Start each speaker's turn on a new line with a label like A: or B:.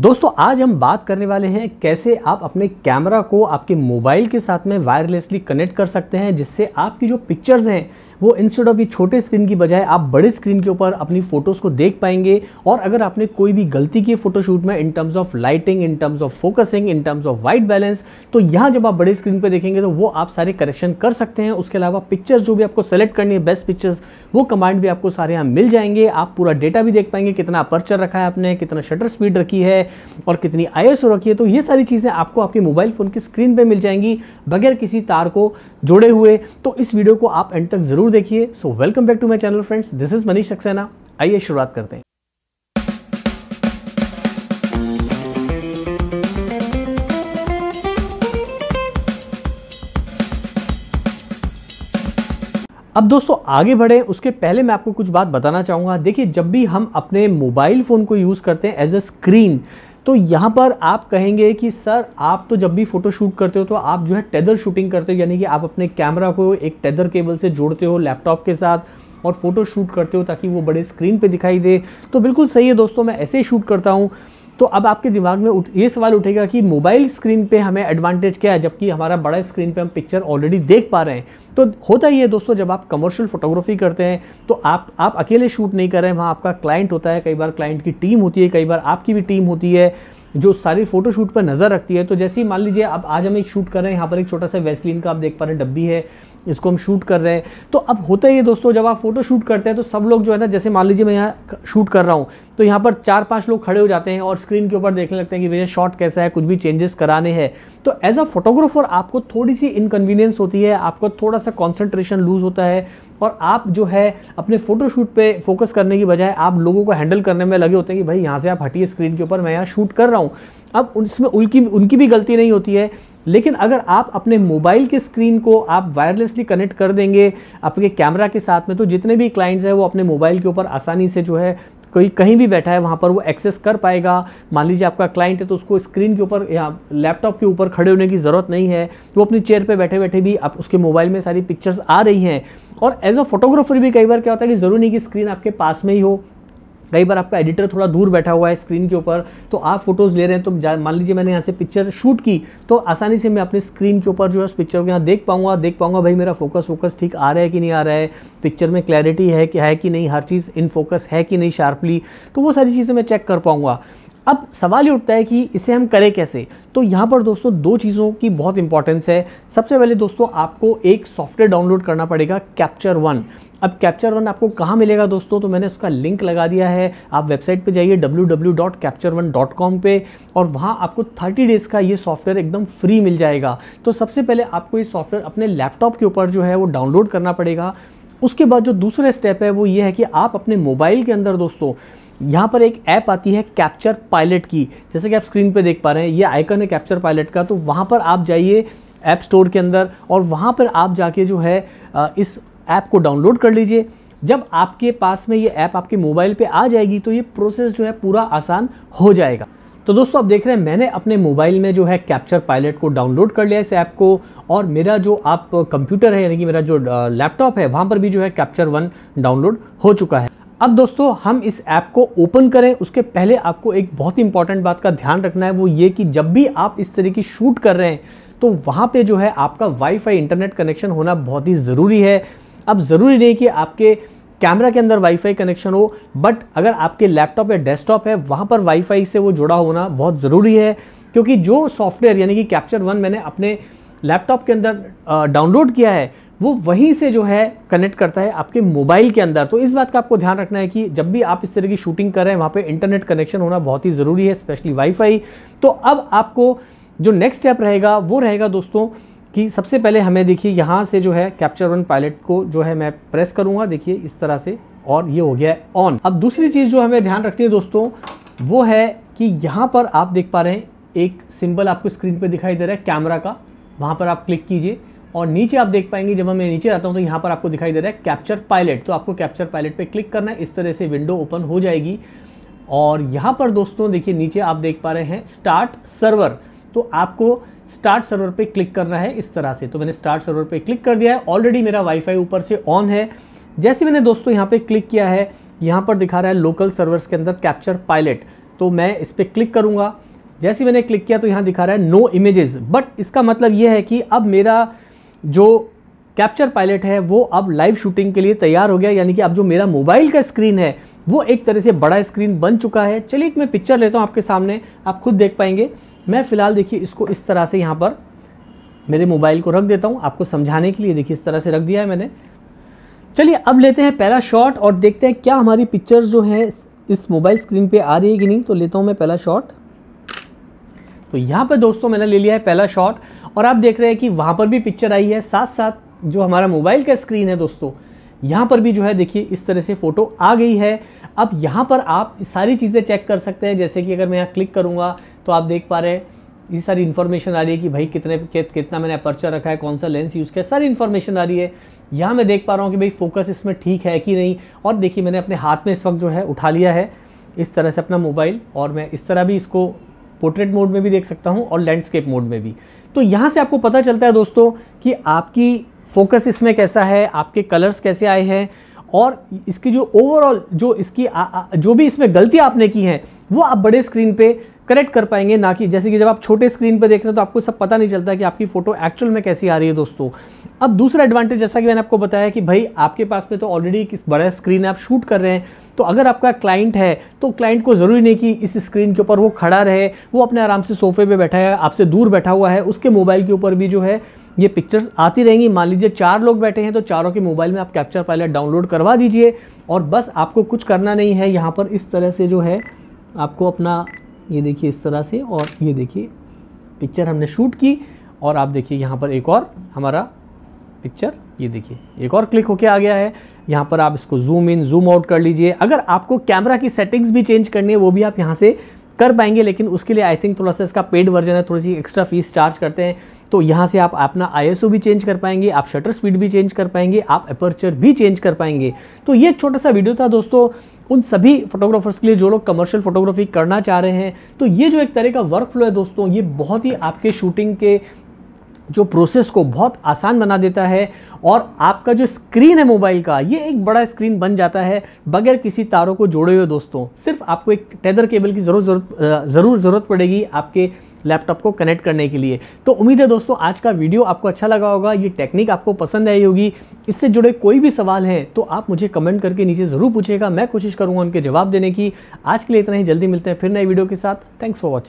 A: दोस्तों आज हम बात करने वाले हैं कैसे आप अपने कैमरा को आपके मोबाइल के साथ में वायरलेसली कनेक्ट कर सकते हैं जिससे आपकी जो पिक्चर्स हैं वो इंस्टेड ऑफ ये छोटे स्क्रीन की बजाय आप बड़े स्क्रीन के ऊपर अपनी फ़ोटोज़ को देख पाएंगे और अगर आपने कोई भी गलती की फ़ोटोशूट में in terms of lighting in terms of focusing in terms of white balance तो यहाँ जब आप बड़े स्क्रीन पर देखेंगे तो वो आप सारे करेक्शन कर सकते हैं उसके अलावा पिक्चर्स जो भी आपको सेलेक्ट करनी है बेस्ट पिक्चर्स वो कमांड भी आपको सारे यहाँ मिल जाएंगे आप पूरा डेटा भी देख पाएंगे कितना अपर्चर रखा है आपने कितना शटर स्पीड रखी है और कितनी आई हो रखी है तो ये सारी चीज़ें आपको आपके मोबाइल फ़ोन की स्क्रीन पर मिल जाएंगी बगैर किसी तार को जोड़े हुए तो इस वीडियो को आप एंड तक ज़रूर देखिए so welcome back to my channel friends this is Manish Saxena आइए शुरुआत करते हैं अब दोस्तों आगे बढ़े उसके पहले मैं आपको कुछ बात बताना चाहूँगा देखिए जब भी हम अपने मोबाइल फ़ोन को यूज़ करते हैं एज अ स्क्रीन तो यहाँ पर आप कहेंगे कि सर आप तो जब भी फ़ोटो शूट करते हो तो आप जो है टेदर शूटिंग करते हो यानी कि आप अपने कैमरा को एक टेदर केबल से जोड़ते हो लैपटॉप के साथ और फ़ोटो शूट करते हो ताकि वो बड़े स्क्रीन पे दिखाई दे तो बिल्कुल सही है दोस्तों मैं ऐसे ही शूट करता हूँ तो अब आपके दिमाग में ये सवाल उठेगा कि मोबाइल स्क्रीन पे हमें एडवांटेज क्या है जबकि हमारा बड़ा स्क्रीन पे हम पिक्चर ऑलरेडी देख पा रहे हैं तो होता ही है दोस्तों जब आप कमर्शियल फोटोग्राफी करते हैं तो आप आप अकेले शूट नहीं कर रहे हैं वहाँ आपका क्लाइंट होता है कई बार क्लाइंट की टीम होती है कई बार आपकी भी टीम होती है जो सारी फोटोशूट पर नज़र रखती है तो जैसे ही मान लीजिए अब आज हम एक शूट कर रहे हैं यहाँ पर एक छोटा सा वेस्लिन का आप देख पा रहे हैं डब्बी है इसको हम शूट कर रहे हैं तो अब होता ही है दोस्तों जब आप फोटो शूट करते हैं तो सब लोग जो है ना जैसे मान लीजिए मैं यहाँ शूट कर रहा हूँ तो यहाँ पर चार पांच लोग खड़े हो जाते हैं और स्क्रीन के ऊपर देखने लगते हैं कि भैया शॉट कैसा है कुछ भी चेंजेस कराने हैं तो एज अ फोटोग्राफर आपको थोड़ी सी इनकन्वीनियंस होती है आपको थोड़ा सा कॉन्सेंट्रेशन लूज होता है और आप जो है अपने फोटोशूट पे फोकस करने की बजाय आप लोगों को हैंडल करने में लगे होते हैं कि भाई यहाँ से आप हटिए स्क्रीन के ऊपर मैं यहाँ शूट कर रहा हूँ अब उसमें उनकी उनकी भी गलती नहीं होती है लेकिन अगर आप अपने मोबाइल के स्क्रीन को आप वायरलेसली कनेक्ट कर देंगे आपके कैमरा के साथ में तो जितने भी क्लाइंट्स हैं वो अपने मोबाइल के ऊपर आसानी से जो है कोई कहीं भी बैठा है वहाँ पर वो एक्सेस कर पाएगा मान लीजिए आपका क्लाइंट है तो उसको स्क्रीन के ऊपर या लैपटॉप के ऊपर खड़े होने की ज़रूरत नहीं है तो अपनी चेयर पे बैठे बैठे भी आप उसके मोबाइल में सारी पिक्चर्स आ रही हैं और एज अ फोटोग्राफर भी कई बार क्या होता है कि ज़रूरी नहीं कि स्क्रीन आपके पास में ही हो कई बार आपका एडिटर थोड़ा दूर बैठा हुआ है स्क्रीन के ऊपर तो आप फोटोज़ ले रहे हैं तो मान लीजिए मैंने यहाँ से पिक्चर शूट की तो आसानी से मैं अपने स्क्रीन के ऊपर जो है उस पिक्चर को यहाँ देख पाऊँगा देख पाऊँगा भाई मेरा फोकस वोकस ठीक आ रहा है कि नहीं आ रहा है पिक्चर में क्लैरिटी है कि है कि नहीं हर चीज़ इन फोकस है कि नहीं शार्पली तो वो सारी चीज़ें मैं चेक कर पाऊँगा अब सवाल ये उठता है कि इसे हम करें कैसे तो यहाँ पर दोस्तों दो चीज़ों की बहुत इंपॉर्टेंस है सबसे पहले दोस्तों आपको एक सॉफ्टवेयर डाउनलोड करना पड़ेगा कैप्चर वन अब कैप्चर वन आपको कहाँ मिलेगा दोस्तों तो मैंने उसका लिंक लगा दिया है आप वेबसाइट पे जाइए कॉम पे और वहाँ आपको 30 डेज़ का ये सॉफ्टवेयर एकदम फ्री मिल जाएगा तो सबसे पहले आपको ये सॉफ्टवेयर अपने लैपटॉप के ऊपर जो है वो डाउनलोड करना पड़ेगा उसके बाद जो दूसरा स्टेप है वो ये है कि आप अपने मोबाइल के अंदर दोस्तों यहाँ पर एक ऐप आती है कैप्चर पायलट की जैसे कि आप स्क्रीन पर देख पा रहे हैं ये आइकन है कैप्चर पायलट का तो वहाँ पर आप जाइए ऐप स्टोर के अंदर और वहाँ पर आप जाके जो है इस ऐप को डाउनलोड कर लीजिए जब आपके पास में ये ऐप आपके मोबाइल पे आ जाएगी तो ये प्रोसेस जो है पूरा आसान हो जाएगा तो दोस्तों आप देख रहे हैं मैंने अपने मोबाइल में जो है कैप्चर पायलट को डाउनलोड कर लिया इस ऐप को और मेरा जो आप कंप्यूटर है यानी कि मेरा जो लैपटॉप है वहाँ पर भी जो है कैप्चर वन डाउनलोड हो चुका है अब दोस्तों हम इस ऐप को ओपन करें उसके पहले आपको एक बहुत ही इंपॉर्टेंट बात का ध्यान रखना है वो ये कि जब भी आप इस तरह की शूट कर रहे हैं तो वहाँ पर जो है आपका वाईफाई इंटरनेट कनेक्शन होना बहुत ही ज़रूरी है अब ज़रूरी नहीं कि आपके कैमरा के अंदर वाईफाई कनेक्शन हो बट अगर आपके लैपटॉप या डेस्कटॉप है वहाँ पर वाईफाई से वो जुड़ा होना बहुत ज़रूरी है क्योंकि जो सॉफ्टवेयर यानी कि कैप्चर वन मैंने अपने लैपटॉप के अंदर डाउनलोड किया है वो वहीं से जो है कनेक्ट करता है आपके मोबाइल के अंदर तो इस बात का आपको ध्यान रखना है कि जब भी आप इस तरह की शूटिंग कर रहे हैं वहाँ पे इंटरनेट कनेक्शन होना बहुत ही ज़रूरी है स्पेशली वाईफाई तो अब आपको जो नेक्स्ट स्टेप रहेगा वो रहेगा दोस्तों कि सबसे पहले हमें देखिए यहाँ से जो है कैप्चर वन पायलट को जो है मैं प्रेस करूँगा देखिए इस तरह से और ये हो गया है ऑन अब दूसरी चीज़ जो हमें ध्यान रखनी है दोस्तों वो है कि यहाँ पर आप देख पा रहे हैं एक सिंबल आपको स्क्रीन पर दिखाई दे रहा है कैमरा का वहाँ पर आप क्लिक कीजिए और नीचे आप देख पाएंगे जब मैं नीचे आता हूँ तो यहाँ पर आपको दिखाई दे रहा है कैप्चर पायलट तो आपको कैप्चर पायलट पर क्लिक करना है इस तरह से विंडो ओपन हो जाएगी और यहाँ पर दोस्तों देखिए नीचे आप देख पा रहे हैं स्टार्ट सर्वर तो आपको स्टार्ट सर्वर पे क्लिक करना है इस तरह से तो मैंने स्टार्ट सर्वर पे क्लिक कर दिया है ऑलरेडी मेरा वाईफाई ऊपर से ऑन है जैसे मैंने दोस्तों यहाँ पे क्लिक किया है यहाँ पर दिखा रहा है लोकल सर्वर्स के अंदर कैप्चर पायलट तो मैं इस पर क्लिक करूँगा जैसे मैंने क्लिक किया तो यहाँ दिखा रहा है नो इमेजेस बट इसका मतलब ये है कि अब मेरा जो कैप्चर पायलट है वो अब लाइव शूटिंग के लिए तैयार हो गया यानी कि अब जो मेरा मोबाइल का स्क्रीन है वो एक तरह से बड़ा स्क्रीन बन चुका है चलिए एक मैं पिक्चर लेता हूँ आपके सामने आप खुद देख पाएंगे मैं फ़िलहाल देखिए इसको इस तरह से यहाँ पर मेरे मोबाइल को रख देता हूँ आपको समझाने के लिए देखिए इस तरह से रख दिया है मैंने चलिए अब लेते हैं पहला शॉट और देखते हैं क्या हमारी पिक्चर जो है इस मोबाइल स्क्रीन पे आ रही है कि नहीं तो लेता हूँ मैं पहला शॉट तो यहाँ पर दोस्तों मैंने ले लिया है पहला शॉट और आप देख रहे हैं कि वहाँ पर भी पिक्चर आई है साथ साथ जो हमारा मोबाइल का स्क्रीन है दोस्तों यहाँ पर भी जो है देखिए इस तरह से फ़ोटो आ गई है अब यहाँ पर आप सारी चीज़ें चेक कर सकते हैं जैसे कि अगर मैं यहाँ क्लिक करूँगा तो आप देख पा रहे हैं ये सारी इन्फॉर्मेशन आ रही है कि भाई कितने कितना मैंने अपर्चर रखा है कौन सा लेंस यूज़ किया सारी इन्फॉर्मेशन आ रही है यहाँ मैं देख पा रहा हूँ कि भाई फोकस इसमें ठीक है कि नहीं और देखिए मैंने अपने हाथ में इस वक्त जो है उठा लिया है इस तरह से अपना मोबाइल और मैं इस तरह भी इसको पोर्ट्रेट मोड में भी देख सकता हूँ और लैंडस्केप मोड में भी तो यहाँ से आपको पता चलता है दोस्तों कि आपकी फोकस इसमें कैसा है आपके कलर्स कैसे आए हैं और इसकी जो ओवरऑल जो इसकी आ, आ, जो भी इसमें गलती आपने की है वो आप बड़े स्क्रीन पे करेक्ट कर पाएंगे ना कि जैसे कि जब आप छोटे स्क्रीन पे देख रहे हो तो आपको सब पता नहीं चलता कि आपकी फ़ोटो एक्चुअल में कैसी आ रही है दोस्तों अब दूसरा एडवांटेज जैसा कि मैंने आपको बताया कि भाई आपके पास में तो ऑलरेडी किस बड़ा स्क्रीन आप शूट कर रहे हैं तो अगर आपका क्लाइंट है तो क्लाइंट को ज़रूरी नहीं कि इस स्क्रीन के ऊपर वो खड़ा रहे वो अपने आराम से सोफे पर बैठा है आपसे दूर बैठा हुआ है उसके मोबाइल के ऊपर भी जो है ये पिक्चर्स आती रहेंगी मान लीजिए चार लोग बैठे हैं तो चारों के मोबाइल में आप कैप्चर पायलट डाउनलोड करवा दीजिए और बस आपको कुछ करना नहीं है यहाँ पर इस तरह से जो है आपको अपना ये देखिए इस तरह से और ये देखिए पिक्चर हमने शूट की और आप देखिए यहाँ पर एक और हमारा पिक्चर ये देखिए एक और क्लिक होके आ गया है यहाँ पर आप इसको जूम इन जूम आउट कर लीजिए अगर आपको कैमरा की सेटिंग्स भी चेंज करनी है वो भी आप यहाँ से कर पाएंगे लेकिन उसके लिए आई थिंक थोड़ा सा इसका पेड वर्जन है थोड़ी सी एक्स्ट्रा फीस चार्ज करते हैं तो यहाँ से आप अपना आई भी चेंज कर पाएंगे आप शटर स्पीड भी चेंज कर पाएंगे आप अपर्चर भी चेंज कर पाएंगे तो ये एक छोटा सा वीडियो था दोस्तों उन सभी फोटोग्राफर्स के लिए जो लोग कमर्शियल फोटोग्राफी करना चाह रहे हैं तो ये जो एक तरह का वर्क फ्लो है दोस्तों ये बहुत ही आपके शूटिंग के जो प्रोसेस को बहुत आसान बना देता है और आपका जो स्क्रीन है मोबाइल का ये एक बड़ा स्क्रीन बन जाता है बगैर किसी तारों को जोड़े हुए दोस्तों सिर्फ आपको एक टेदर केबल की ज़रूर ज़रूरत ज़रूर ज़रूरत पड़ेगी आपके लैपटॉप को कनेक्ट करने के लिए तो उम्मीद है दोस्तों आज का वीडियो आपको अच्छा लगा होगा ये टेक्निक आपको पसंद आई होगी इससे जुड़े कोई भी सवाल हैं तो आप मुझे कमेंट करके नीचे ज़रूर पूछेगा मैं कोशिश करूँगा उनके जवाब देने की आज के लिए इतना ही जल्दी मिलते हैं फिर नए वीडियो के साथ थैंक्स फॉर वॉचिंग